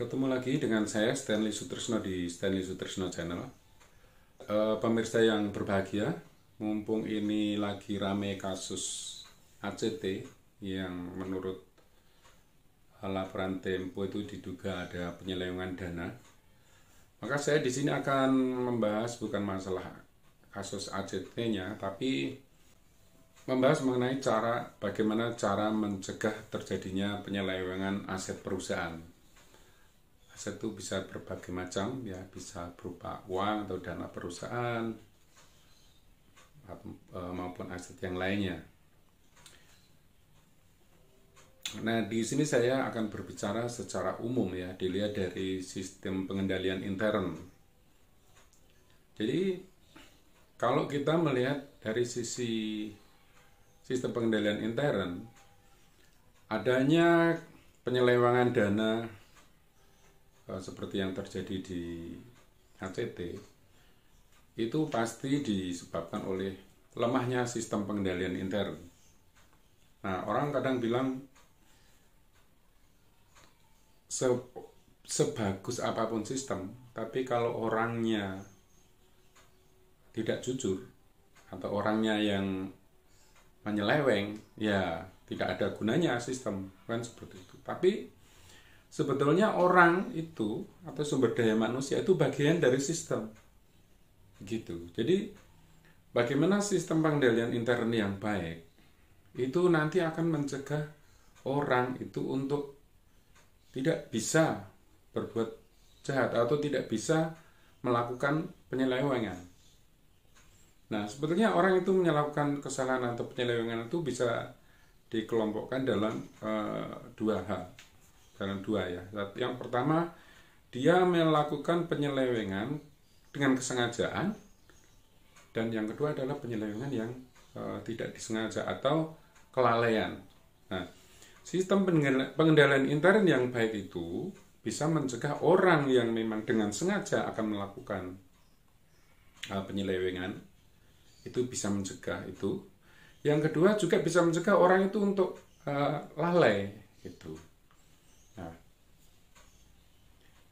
Ketemu lagi dengan saya Stanley Sutrisno di Stanley Sutrisno Channel. E, pemirsa yang berbahagia, mumpung ini lagi rame kasus ACT yang menurut laporan Tempo itu diduga ada penyelewengan dana. Maka saya di sini akan membahas bukan masalah kasus ACT-nya, tapi membahas mengenai cara bagaimana cara mencegah terjadinya penyelewengan aset perusahaan aset itu bisa berbagai macam ya bisa berupa uang atau dana perusahaan e, maupun aset yang lainnya. Nah di sini saya akan berbicara secara umum ya dilihat dari sistem pengendalian intern. Jadi kalau kita melihat dari sisi sistem pengendalian intern adanya penyelewangan dana Eh, seperti yang terjadi di ACT itu pasti disebabkan oleh lemahnya sistem pengendalian intern. Nah, orang kadang bilang se sebagus apapun sistem, tapi kalau orangnya tidak jujur atau orangnya yang menyeleweng, ya tidak ada gunanya sistem kan seperti itu. Tapi sebetulnya orang itu atau sumber daya manusia itu bagian dari sistem gitu jadi bagaimana sistem pengendalian intern yang baik itu nanti akan mencegah orang itu untuk tidak bisa berbuat jahat atau tidak bisa melakukan penyelewengan nah sebetulnya orang itu melakukan kesalahan atau penyelewengan itu bisa dikelompokkan dalam e, dua hal dalam dua ya. Yang pertama dia melakukan penyelewengan dengan kesengajaan dan yang kedua adalah penyelewengan yang e, tidak disengaja atau kelalaian. Nah, sistem pengendalian intern yang baik itu bisa mencegah orang yang memang dengan sengaja akan melakukan e, penyelewengan itu bisa mencegah itu. Yang kedua juga bisa mencegah orang itu untuk e, lalai itu.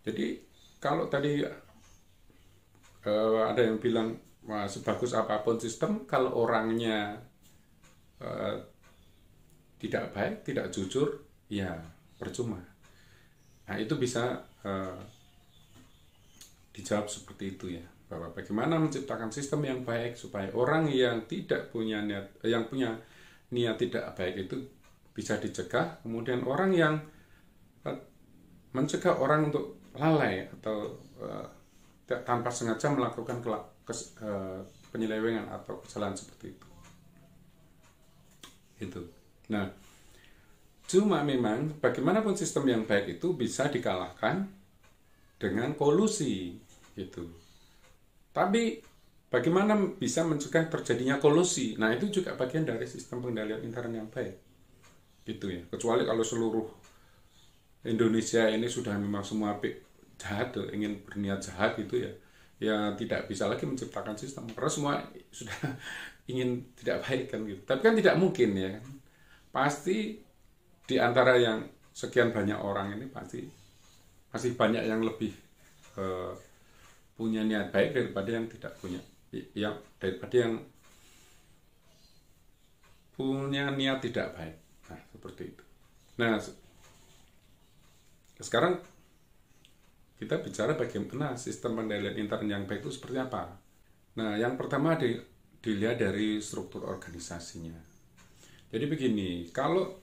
Jadi kalau tadi uh, ada yang bilang Wah, sebagus apapun sistem kalau orangnya uh, tidak baik, tidak jujur, ya percuma. Nah, itu bisa uh, dijawab seperti itu ya, bahwa bagaimana menciptakan sistem yang baik supaya orang yang tidak punya niat yang punya niat tidak baik itu bisa dicegah, kemudian orang yang uh, mencegah orang untuk lalai atau uh, tanpa sengaja melakukan kes, uh, penyelewengan atau kesalahan seperti itu. Itu. Nah, cuma memang bagaimanapun sistem yang baik itu bisa dikalahkan dengan kolusi Itu. Tapi bagaimana bisa mencegah terjadinya kolusi? Nah, itu juga bagian dari sistem pengendalian intern yang baik. Gitu ya. Kecuali kalau seluruh Indonesia ini sudah memang semua jahat tuh eh, ingin berniat jahat itu ya ya tidak bisa lagi menciptakan sistem karena semua sudah ingin tidak baik kan gitu tapi kan tidak mungkin ya kan. pasti di antara yang sekian banyak orang ini pasti masih banyak yang lebih uh, punya niat baik daripada yang tidak punya yang daripada yang punya niat tidak baik nah seperti itu nah sekarang kita bicara bagaimana sistem pengendalian intern yang baik itu seperti apa. Nah, yang pertama di, dilihat dari struktur organisasinya. Jadi begini, kalau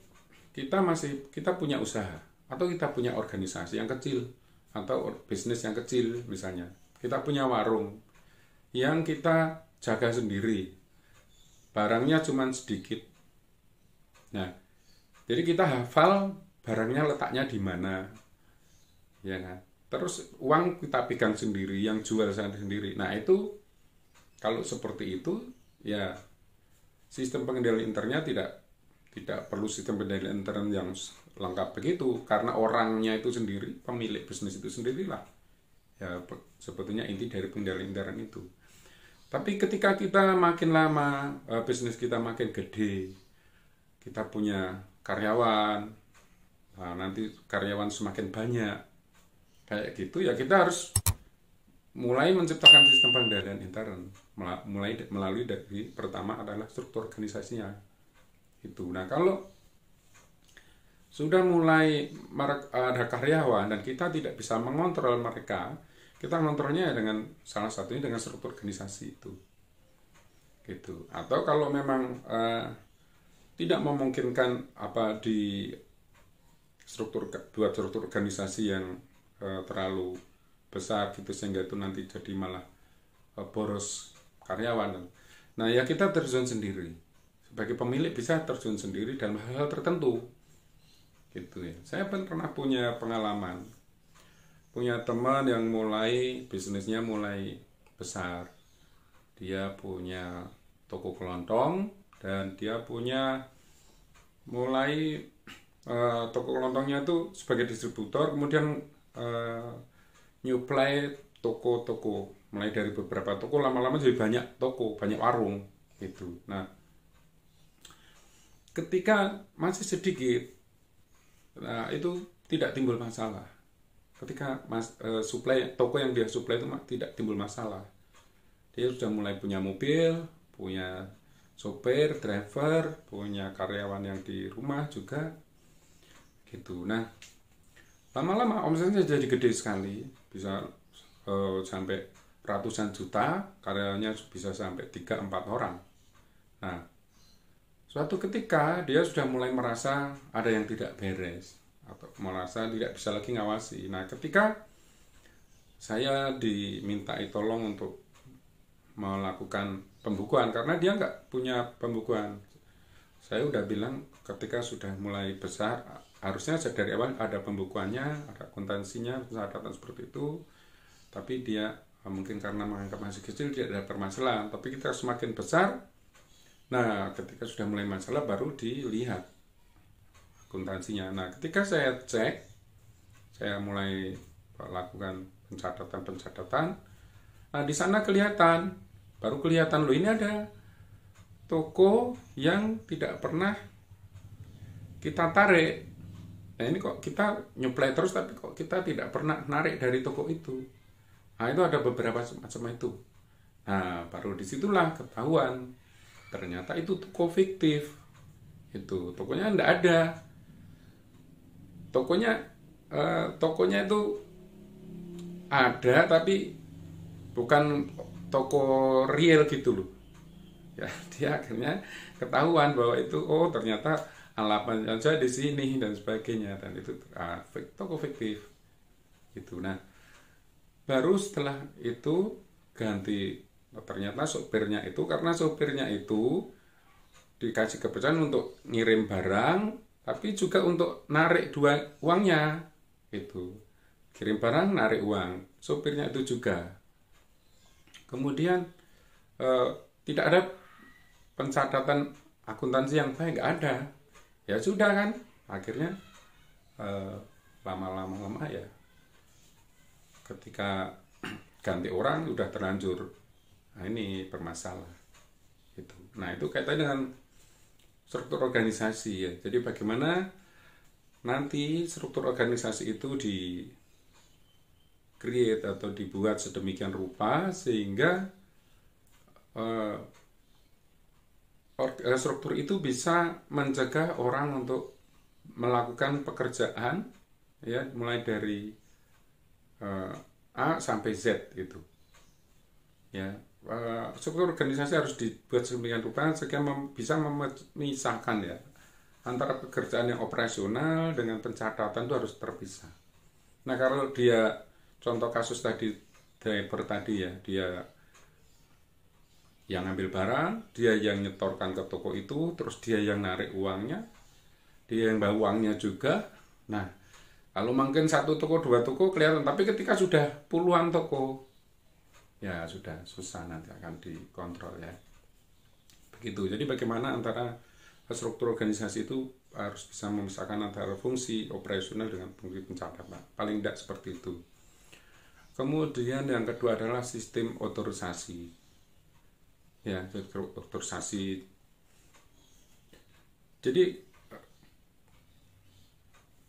kita masih kita punya usaha atau kita punya organisasi yang kecil atau bisnis yang kecil misalnya, kita punya warung yang kita jaga sendiri. Barangnya cuma sedikit. Nah, jadi kita hafal barangnya letaknya di mana. Ya kan? terus uang kita pegang sendiri yang jual sendiri nah itu kalau seperti itu ya sistem pengendali internetnya tidak tidak perlu sistem pengendali intern yang lengkap begitu karena orangnya itu sendiri pemilik bisnis itu sendirilah ya sebetulnya inti dari pengendali intern itu tapi ketika kita makin lama eh, bisnis kita makin gede kita punya karyawan nah, nanti karyawan semakin banyak kayak gitu ya kita harus mulai menciptakan sistem pengendalian intern mulai melalui dari pertama adalah struktur organisasinya itu nah kalau sudah mulai eh, ada karyawan dan kita tidak bisa mengontrol mereka kita mengontrolnya ya dengan salah satunya dengan struktur organisasi itu gitu atau kalau memang uh, tidak memungkinkan apa di struktur buat struktur organisasi yang Eh, terlalu besar gitu sehingga itu nanti jadi malah eh, boros karyawan. Nah ya kita terjun sendiri sebagai pemilik bisa terjun sendiri dalam hal-hal tertentu gitu ya. Saya pun pernah punya pengalaman punya teman yang mulai bisnisnya mulai besar. Dia punya toko kelontong dan dia punya mulai uh, toko kelontongnya itu sebagai distributor kemudian uh, eh, nyuplai toko-toko mulai dari beberapa toko lama-lama jadi banyak toko banyak warung itu. nah ketika masih sedikit nah, itu tidak timbul masalah ketika mas uh, supply toko yang dia supply itu tidak timbul masalah dia sudah mulai punya mobil punya sopir driver punya karyawan yang di rumah juga gitu nah lama-lama omsetnya jadi gede sekali bisa uh, sampai ratusan juta karyanya bisa sampai tiga empat orang nah suatu ketika dia sudah mulai merasa ada yang tidak beres atau merasa tidak bisa lagi ngawasi nah ketika saya diminta tolong untuk melakukan pembukuan karena dia nggak punya pembukuan saya udah bilang ketika sudah mulai besar harusnya dari awal ada pembukuannya ada akuntansinya ada seperti itu tapi dia eh, mungkin karena menganggap masih kecil dia ada permasalahan. tapi kita semakin besar nah ketika sudah mulai masalah baru dilihat akuntansinya nah ketika saya cek saya mulai lakukan pencatatan pencatatan nah di sana kelihatan baru kelihatan loh ini ada toko yang tidak pernah kita tarik nah ini kok kita nyuplai terus tapi kok kita tidak pernah narik dari toko itu nah itu ada beberapa macam itu nah baru disitulah ketahuan ternyata itu toko fiktif itu tokonya tidak ada tokonya eh, tokonya itu ada tapi bukan toko real gitu loh ya dia akhirnya ketahuan bahwa itu oh ternyata alamat saya di sini dan sebagainya dan itu uh, toko fiktif itu nah baru setelah itu ganti oh, ternyata sopirnya itu karena sopirnya itu dikasih kepercayaan untuk ngirim barang tapi juga untuk narik dua uangnya itu kirim barang narik uang sopirnya itu juga kemudian eh, tidak ada pencatatan akuntansi yang baik nggak ada ya sudah kan akhirnya lama-lama eh, lama ya ketika ganti orang udah terlanjur nah ini bermasalah itu nah itu kaitannya dengan struktur organisasi ya jadi bagaimana nanti struktur organisasi itu di create atau dibuat sedemikian rupa sehingga eh, Eh, struktur itu bisa mencegah orang untuk melakukan pekerjaan ya mulai dari uh, A sampai Z gitu ya uh, struktur organisasi harus dibuat sedemikian rupa sehingga mem bisa memisahkan ya antara pekerjaan yang operasional dengan pencatatan itu harus terpisah nah kalau dia contoh kasus tadi driver tadi ya dia yang ngambil barang, dia yang nyetorkan ke toko itu, terus dia yang narik uangnya, dia yang bawa uangnya juga. Nah, kalau mungkin satu toko, dua toko kelihatan, tapi ketika sudah puluhan toko, ya sudah susah nanti akan dikontrol ya. Begitu. Jadi bagaimana antara struktur organisasi itu harus bisa memisahkan antara fungsi operasional dengan fungsi pencatatan. Paling tidak seperti itu. Kemudian yang kedua adalah sistem otorisasi ya dokter, Sasi jadi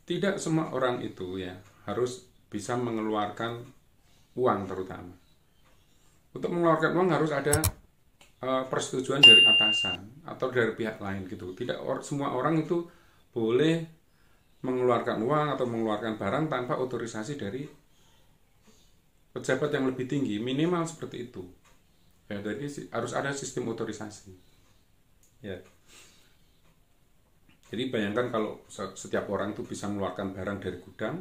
tidak semua orang itu ya harus bisa mengeluarkan uang terutama untuk mengeluarkan uang harus ada uh, persetujuan dari atasan atau dari pihak lain gitu tidak or, semua orang itu boleh mengeluarkan uang atau mengeluarkan barang tanpa otorisasi dari pejabat yang lebih tinggi minimal seperti itu ya jadi harus ada sistem otorisasi ya jadi bayangkan kalau setiap orang tuh bisa mengeluarkan barang dari gudang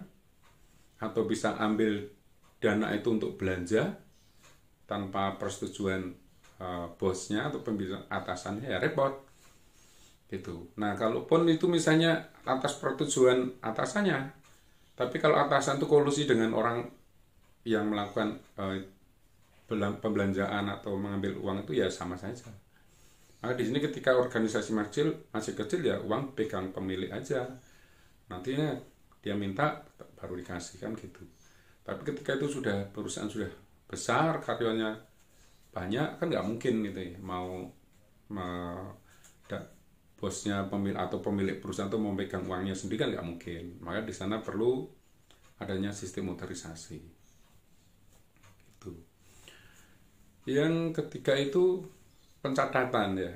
atau bisa ambil dana itu untuk belanja tanpa persetujuan uh, bosnya atau pembina atasannya ya repot gitu. Nah kalaupun itu misalnya atas persetujuan atasannya, tapi kalau atasan itu kolusi dengan orang yang melakukan uh, pembelanjaan atau mengambil uang itu ya sama saja. Maka di sini ketika organisasi masjid masih kecil ya uang pegang pemilik aja. Nantinya dia minta baru dikasihkan gitu. Tapi ketika itu sudah perusahaan sudah besar karyawannya banyak kan nggak mungkin gitu ya mau, mau bosnya pemilik atau pemilik perusahaan itu mau pegang uangnya sendiri kan nggak mungkin. Maka di sana perlu adanya sistem motorisasi. Yang ketiga itu pencatatan ya,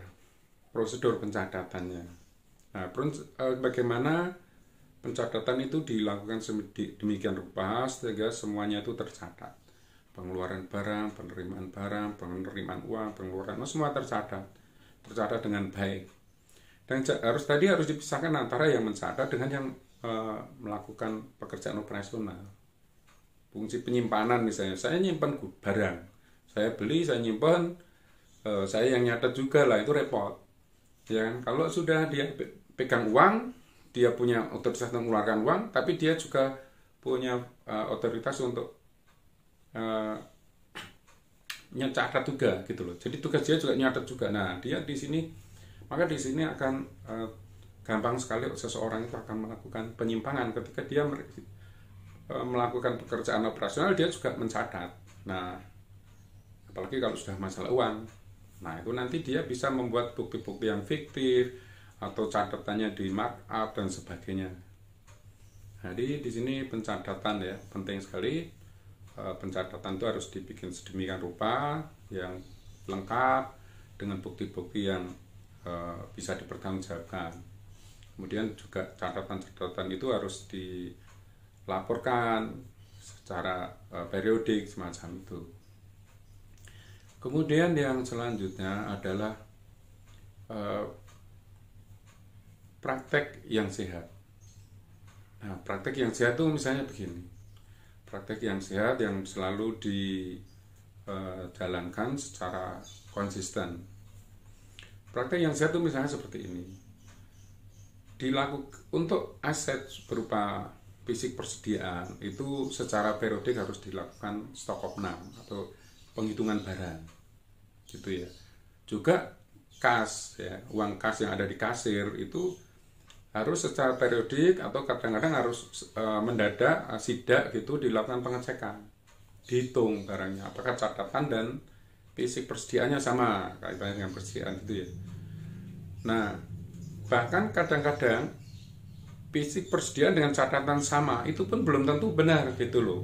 prosedur pencatatannya. Nah, eh, bagaimana pencatatan itu dilakukan demikian rupa sehingga semuanya itu tercatat. Pengeluaran barang, penerimaan barang, penerimaan uang, pengeluaran nah, semua tercatat. Tercatat dengan baik. Dan harus tadi harus dipisahkan antara yang mencatat dengan yang e, melakukan pekerjaan operasional. Fungsi penyimpanan misalnya, saya nyimpan barang, saya beli saya nyimpan, uh, eh, saya yang nyatet juga lah itu repot ya kan kalau sudah dia pegang uang dia punya otoritas untuk mengeluarkan uang tapi dia juga punya uh, otoritas untuk uh, eh, nyatet juga gitu loh jadi tugas dia juga nyatet juga nah dia di sini maka di sini akan uh, gampang sekali seseorang itu akan melakukan penyimpangan ketika dia melakukan pekerjaan operasional dia juga mencatat nah apalagi kalau sudah masalah uang nah itu nanti dia bisa membuat bukti-bukti yang fiktif atau catatannya di markup dan sebagainya jadi di sini pencatatan ya penting sekali eh, pencatatan itu harus dibikin sedemikian rupa yang lengkap dengan bukti-bukti yang eh, bisa dipertanggungjawabkan kemudian juga catatan-catatan itu harus dilaporkan secara eh, periodik semacam itu Kemudian yang selanjutnya adalah uh, praktek yang sehat. Nah, praktek yang sehat itu misalnya begini. Praktek yang sehat yang selalu dijalankan eh, uh, secara konsisten. Praktek yang sehat itu misalnya seperti ini. Dilakukan untuk aset berupa fisik persediaan itu secara periodik harus dilakukan stok opnam atau penghitungan barang gitu ya juga kas ya uang kas yang ada di kasir itu harus secara periodik atau kadang-kadang harus e, mendadak e, sidak gitu dilakukan pengecekan dihitung barangnya apakah catatan dan fisik persediaannya sama kaitannya dengan persediaan gitu ya nah bahkan kadang-kadang fisik persediaan dengan catatan sama itu pun belum tentu benar gitu loh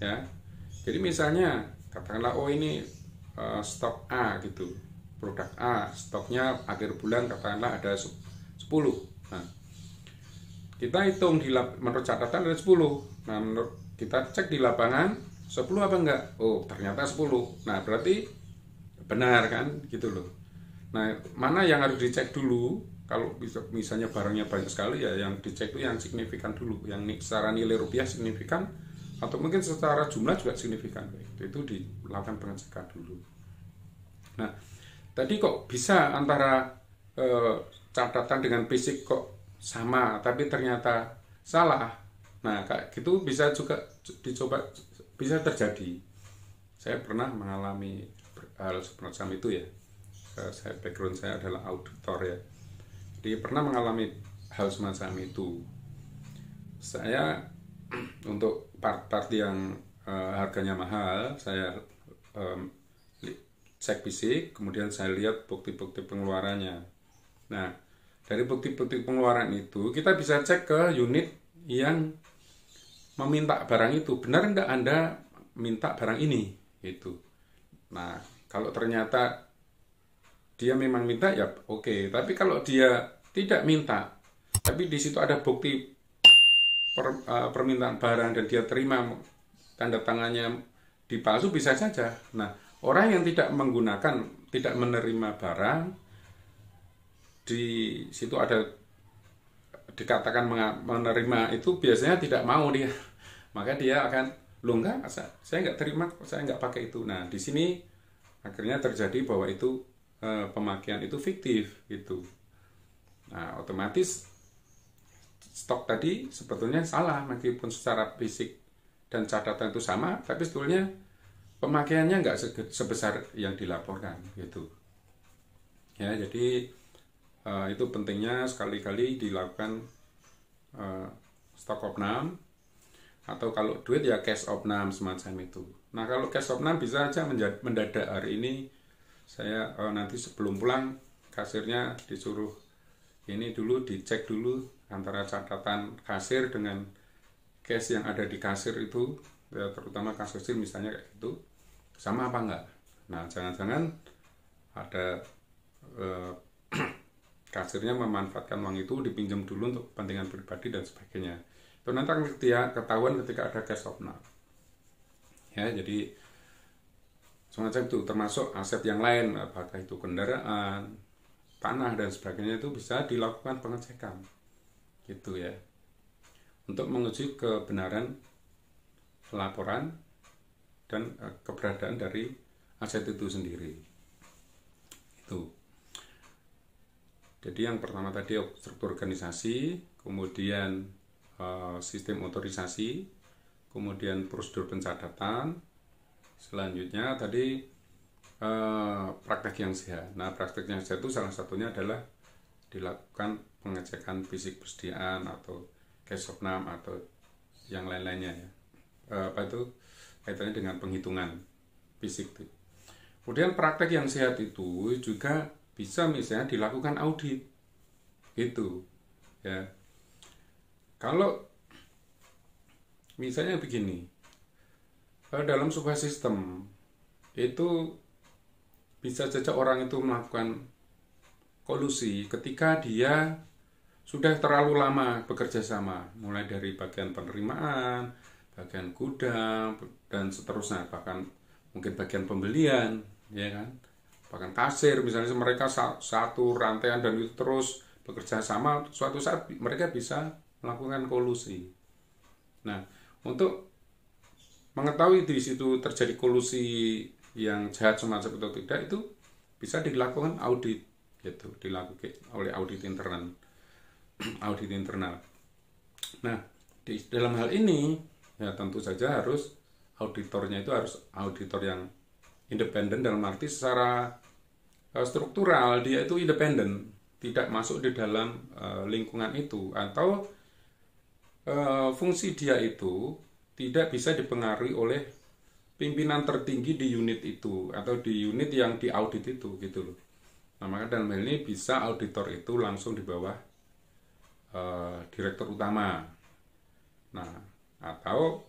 ya jadi misalnya katakanlah oh ini uh, stok A gitu, produk A, stoknya akhir bulan katakanlah ada 10. Nah, kita hitung di menurut catatan ada 10. Nah, menurut kita cek di lapangan 10 apa enggak? Oh, ternyata 10. Nah, berarti benar kan gitu loh. Nah, mana yang harus dicek dulu? Kalau misalnya barangnya banyak sekali ya yang dicek itu yang signifikan dulu, yang secara nilai rupiah signifikan atau mungkin secara jumlah juga signifikan baik itu dilakukan pengecekan dulu nah tadi kok bisa antara e, catatan dengan fisik kok sama tapi ternyata salah nah kayak gitu bisa juga dicoba bisa terjadi saya pernah mengalami hal semacam itu ya eh, saya background saya adalah auditor ya jadi pernah mengalami hal semacam itu saya untuk part-part yang uh, harganya mahal saya um, cek fisik kemudian saya lihat bukti-bukti pengeluarannya nah dari bukti-bukti pengeluaran itu kita bisa cek ke unit yang meminta barang itu benar enggak anda minta barang ini itu nah kalau ternyata dia memang minta ya oke okay. tapi kalau dia tidak minta tapi di situ ada bukti per, uh, permintaan barang dan dia terima tanda tangannya dipalsu bisa saja. Nah, orang yang tidak menggunakan, tidak menerima barang di situ ada dikatakan menerima itu biasanya tidak mau dia. Maka dia akan lu enggak, saya enggak terima, saya enggak pakai itu. Nah, di sini akhirnya terjadi bahwa itu eh, pemakaian itu fiktif gitu. Nah, otomatis stok tadi sebetulnya salah meskipun secara fisik dan catatan itu sama tapi sebetulnya pemakaiannya nggak sebesar yang dilaporkan gitu ya jadi uh, itu pentingnya sekali-kali dilakukan uh, stok opnam atau kalau duit ya cash opnam semacam itu nah kalau cash opnam bisa aja mendadak hari ini saya uh, nanti sebelum pulang kasirnya disuruh ini dulu dicek dulu antara catatan kasir dengan cash yang ada di kasir itu ya, terutama kasus kecil misalnya kayak gitu sama apa enggak nah jangan-jangan ada eh, kasirnya memanfaatkan uang itu dipinjam dulu untuk kepentingan pribadi dan sebagainya itu nanti akan ketahuan ketika ada cash of now ya jadi semacam itu termasuk aset yang lain apakah itu kendaraan tanah dan sebagainya itu bisa dilakukan pengecekan gitu ya untuk menguji kebenaran laporan dan eh, keberadaan dari aset itu sendiri itu jadi yang pertama tadi struktur organisasi kemudian eh, sistem otorisasi kemudian prosedur pencatatan selanjutnya tadi eh, praktek yang sehat nah praktek yang sehat itu salah satunya adalah dilakukan pengecekan fisik persediaan atau of name atau yang lain-lainnya ya e, apa itu kaitannya dengan penghitungan fisik itu kemudian praktek yang sehat itu juga bisa misalnya dilakukan audit itu ya kalau misalnya begini eh, dalam sebuah sistem itu bisa saja orang itu melakukan kolusi ketika dia sudah terlalu lama bekerja sama, mulai dari bagian penerimaan, bagian gudang, dan seterusnya, bahkan mungkin bagian pembelian, ya kan? Bahkan kasir, misalnya mereka satu rantaian dan itu terus bekerja sama, suatu saat mereka bisa melakukan kolusi. Nah, untuk mengetahui di situ terjadi kolusi yang jahat semacam itu tidak, itu bisa dilakukan audit itu dilakukan oleh audit internal audit internal nah di dalam hal ini ya tentu saja harus auditornya itu harus auditor yang independen dalam arti secara eh, struktural dia itu independen tidak masuk di dalam uh, lingkungan itu atau uh, fungsi dia itu tidak bisa dipengaruhi oleh pimpinan tertinggi di unit itu atau di unit yang diaudit itu gitu loh Nah, maka dalam hal ini bisa auditor itu langsung di bawah uh, direktur utama. Nah, atau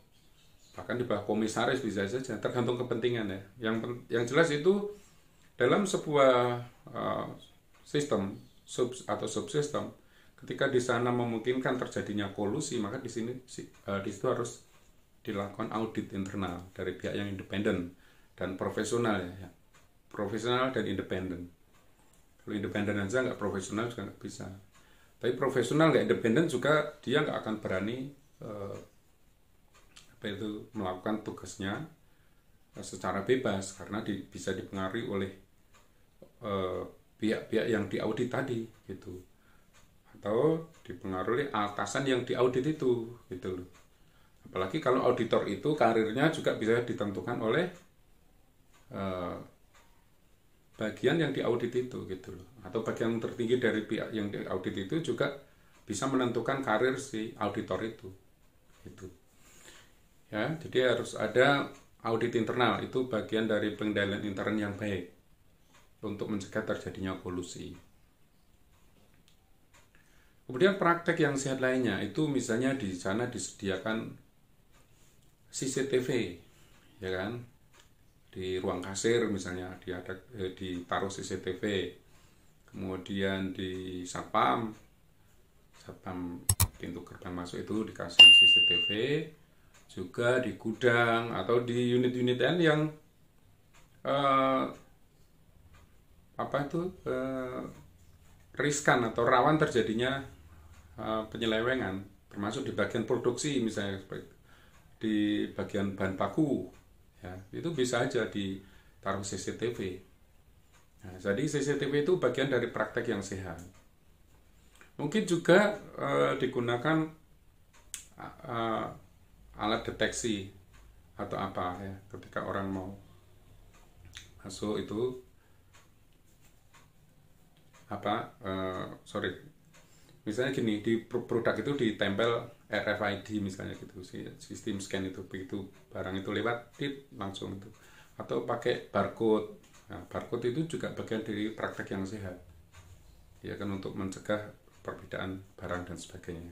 bahkan di bawah komisaris bisa saja tergantung kepentingan ya. Yang yang jelas itu dalam sebuah uh, sistem sub atau subsistem ketika di sana memungkinkan terjadinya kolusi maka di sini uh, di situ harus dilakukan audit internal dari pihak yang independen dan profesional ya. Profesional dan independen kalau independen aja nggak profesional juga nggak bisa tapi profesional nggak independen juga dia nggak akan berani eh, apa itu melakukan tugasnya eh, secara bebas karena di, bisa dipengaruhi oleh pihak eh, pihak-pihak yang diaudit tadi gitu atau dipengaruhi atasan yang diaudit itu gitu apalagi kalau auditor itu karirnya juga bisa ditentukan oleh eh, bagian yang diaudit itu gitu loh atau bagian tertinggi dari pihak yang diaudit itu juga bisa menentukan karir si auditor itu itu ya jadi harus ada audit internal itu bagian dari pengendalian intern yang baik untuk mencegah terjadinya kolusi kemudian praktek yang sehat lainnya itu misalnya di sana disediakan CCTV ya kan di ruang kasir misalnya di ada eh, ditaruh CCTV kemudian di satpam satpam pintu gerbang masuk itu dikasih CCTV juga di gudang atau di unit-unit lain yang eh, apa itu eh, riskan atau rawan terjadinya eh, penyelewengan termasuk di bagian produksi misalnya di bagian bahan baku ya itu bisa aja ditaruh CCTV nah, jadi CCTV itu bagian dari praktek yang sehat mungkin juga e, digunakan e, alat deteksi atau apa ya ketika orang mau masuk itu apa e, sorry misalnya gini di produk itu ditempel RFID misalnya gitu sistem scan itu begitu barang itu lewat tip langsung itu atau pakai barcode nah, barcode itu juga bagian dari praktek yang sehat ya kan untuk mencegah perbedaan barang dan sebagainya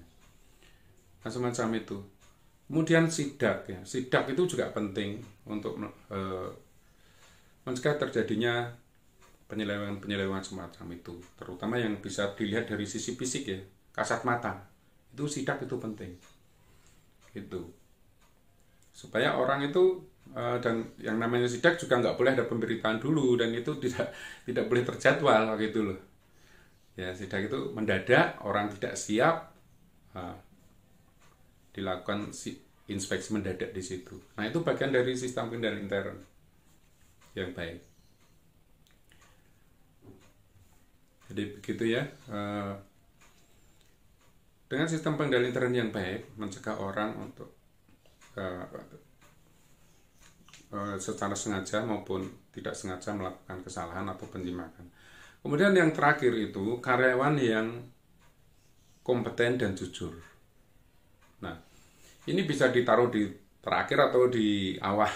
nah semacam itu kemudian sidak ya sidak itu juga penting untuk eh, mencegah terjadinya penyelewengan-penyelewengan semacam itu terutama yang bisa dilihat dari sisi fisik ya kasat mata itu sidak itu penting itu supaya orang itu eh, dan yang namanya sidak juga nggak boleh ada pemberitaan dulu dan itu tidak tidak boleh terjadwal gitu loh ya sidak itu mendadak orang tidak siap eh, dilakukan si inspeksi mendadak di situ nah itu bagian dari sistem kendali intern yang baik Jadi begitu ya. Eh, dengan sistem pengendalian tren yang baik, mencegah orang untuk eh, eh, secara sengaja maupun tidak sengaja melakukan kesalahan atau penjimakan. Kemudian yang terakhir itu karyawan yang kompeten dan jujur. Nah, ini bisa ditaruh di terakhir atau di awal.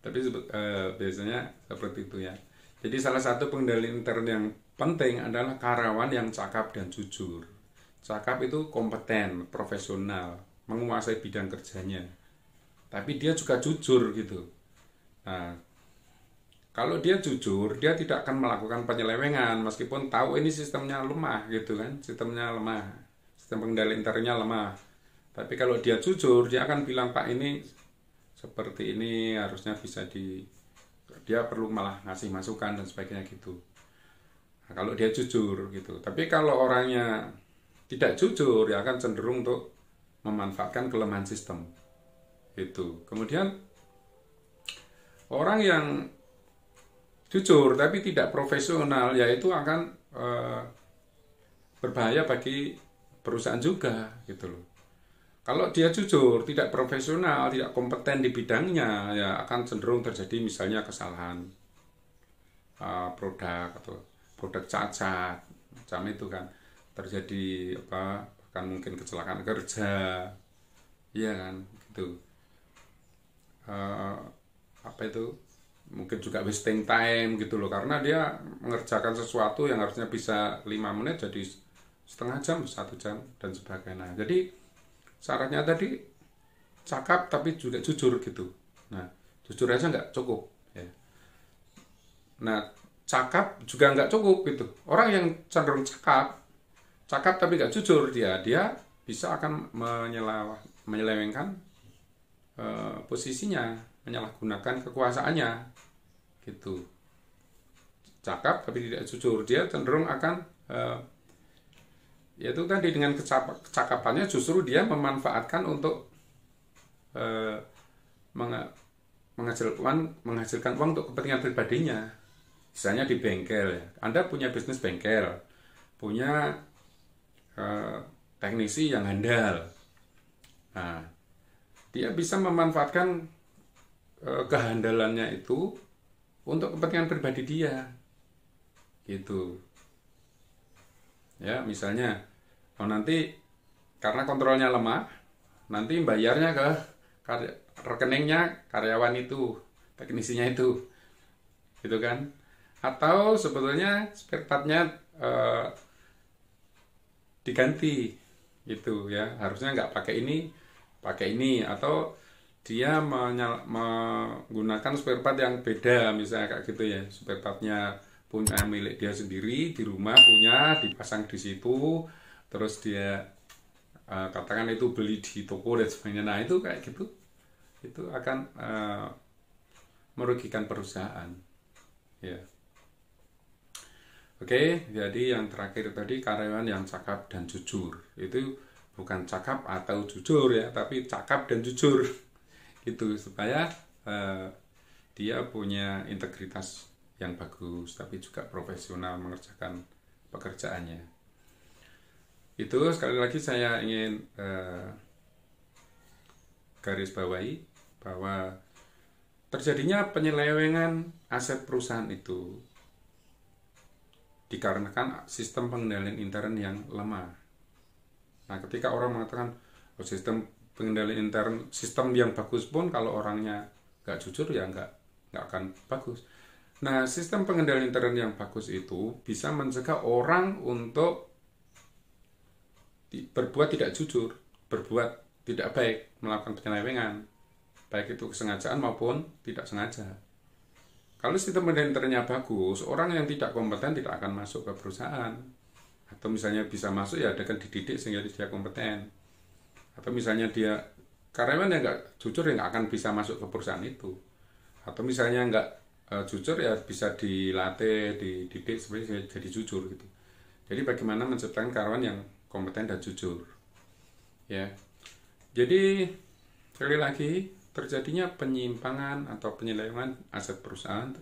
Tapi eh, biasanya seperti itu ya. Jadi salah satu pengendali intern yang penting adalah karyawan yang cakap dan jujur. Cakap itu kompeten, profesional, menguasai bidang kerjanya. Tapi dia juga jujur gitu. Nah, kalau dia jujur, dia tidak akan melakukan penyelewengan meskipun tahu ini sistemnya lemah gitu kan, sistemnya lemah, sistem pengendali internnya lemah. Tapi kalau dia jujur, dia akan bilang Pak ini seperti ini harusnya bisa di dia perlu malah ngasih masukan dan sebagainya gitu. Nah, kalau dia jujur gitu. Tapi kalau orangnya tidak jujur ya akan cenderung untuk memanfaatkan kelemahan sistem. Itu. Kemudian orang yang jujur tapi tidak profesional yaitu akan e, berbahaya bagi perusahaan juga gitu loh. Kalau dia jujur, tidak profesional, tidak kompeten di bidangnya, ya akan cenderung terjadi misalnya kesalahan eh, produk atau produk cacat macam itu kan terjadi apa bahkan mungkin kecelakaan kerja iya kan gitu uh, apa itu mungkin juga wasting time gitu loh karena dia mengerjakan sesuatu yang harusnya bisa lima menit jadi setengah jam satu jam dan sebagainya jadi syaratnya tadi cakap tapi juga jujur gitu nah jujur aja nggak cukup ya. nah cakap juga nggak cukup gitu. Orang yang cenderung cakap, cakap tapi nggak jujur dia, dia bisa akan menyelawah, menyelewengkan uh, posisinya, menyalahgunakan kekuasaannya, gitu. Cakap tapi tidak jujur dia cenderung akan uh, eh, yaitu tadi dengan kecakapannya justru dia memanfaatkan untuk eh, e, menghasilkan menghasilkan uang untuk kepentingan pribadinya misalnya di bengkel Anda punya bisnis bengkel punya uh, teknisi yang handal nah dia bisa memanfaatkan uh, kehandalannya itu untuk kepentingan pribadi dia gitu ya misalnya oh nanti karena kontrolnya lemah nanti bayarnya ke rekeningnya karyawan itu teknisinya itu gitu kan atau sebetulnya spare partnya uh, diganti gitu ya harusnya nggak pakai ini pakai ini atau dia menyal, menggunakan spare part yang beda misalnya kayak gitu ya spare partnya punya milik dia sendiri di rumah punya dipasang di situ terus dia uh, katakan itu beli di toko dan sebagainya nah itu kayak gitu itu akan uh, merugikan perusahaan ya yeah. Oke, jadi yang terakhir tadi karyawan yang cakap dan jujur. Itu bukan cakap atau jujur ya, tapi cakap dan jujur. Itu supaya uh, dia punya integritas yang bagus tapi juga profesional mengerjakan pekerjaannya. Itu sekali lagi saya ingin uh, garis bawahi bahwa terjadinya penyelewengan aset perusahaan itu dikarenakan sistem pengendalian intern yang lemah. Nah, ketika orang mengatakan oh, sistem pengendalian intern, sistem yang bagus pun kalau orangnya nggak jujur ya nggak nggak akan bagus. Nah, sistem pengendalian intern yang bagus itu bisa mencegah orang untuk berbuat tidak jujur, berbuat tidak baik, melakukan penyelewengan, baik itu kesengajaan maupun tidak sengaja. Kalau sistem manajernya bagus, orang yang tidak kompeten tidak akan masuk ke perusahaan. Atau misalnya bisa masuk ya dengan dididik sehingga dia kompeten. Atau misalnya dia karyawan yang nggak jujur yang nggak akan bisa masuk ke perusahaan itu. Atau misalnya nggak e, jujur ya bisa dilatih, dididik sebenarnya jadi jujur gitu. Jadi bagaimana menciptakan karyawan yang kompeten dan jujur. Ya. Jadi sekali lagi Terjadinya penyimpangan atau penyelewengan aset perusahaan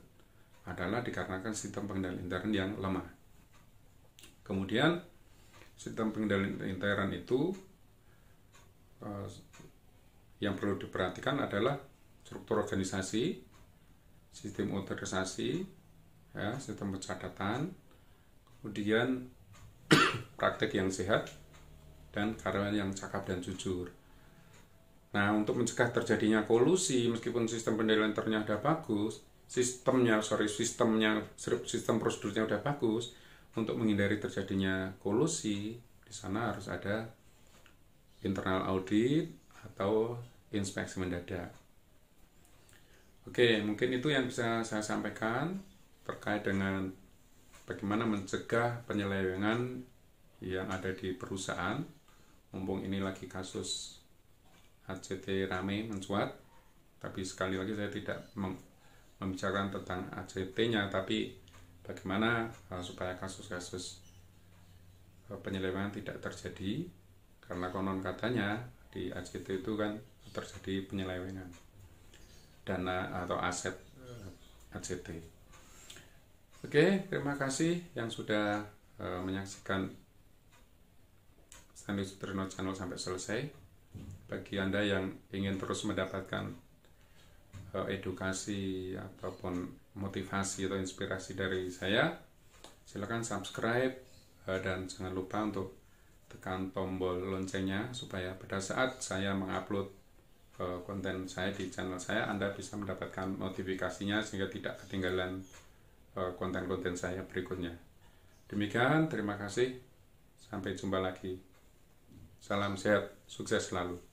adalah dikarenakan sistem pengendalian intern yang lemah. Kemudian, sistem pengendalian intern itu eh, yang perlu diperhatikan adalah struktur organisasi, sistem otorisasi, ya, sistem pencatatan, kemudian praktek yang sehat, dan karyawan yang cakap dan jujur. Nah, untuk mencegah terjadinya kolusi, meskipun sistem penilaian ternyata bagus, sistemnya, sorry, sistemnya, sistem prosedurnya sudah bagus, untuk menghindari terjadinya kolusi, di sana harus ada internal audit atau inspeksi mendadak. Oke, mungkin itu yang bisa saya sampaikan terkait dengan bagaimana mencegah penyelewengan yang ada di perusahaan, mumpung ini lagi kasus ACT rame mencuat tapi sekali lagi saya tidak membicarakan tentang ACT-nya tapi bagaimana uh, supaya kasus-kasus uh, penyelewengan tidak terjadi karena konon katanya di ACT itu kan terjadi penyelewengan dana atau aset ACT. Eh, Oke, terima kasih yang sudah uh, menyaksikan Stanley Sutrino Channel sampai selesai bagi Anda yang ingin terus mendapatkan eh, edukasi ataupun motivasi atau inspirasi dari saya, silakan subscribe eh, dan jangan lupa untuk tekan tombol loncengnya supaya pada saat saya mengupload eh, konten saya di channel saya Anda bisa mendapatkan notifikasinya sehingga tidak ketinggalan konten-konten saya berikutnya. Demikian, terima kasih. Sampai jumpa lagi. Salam sehat, sukses selalu.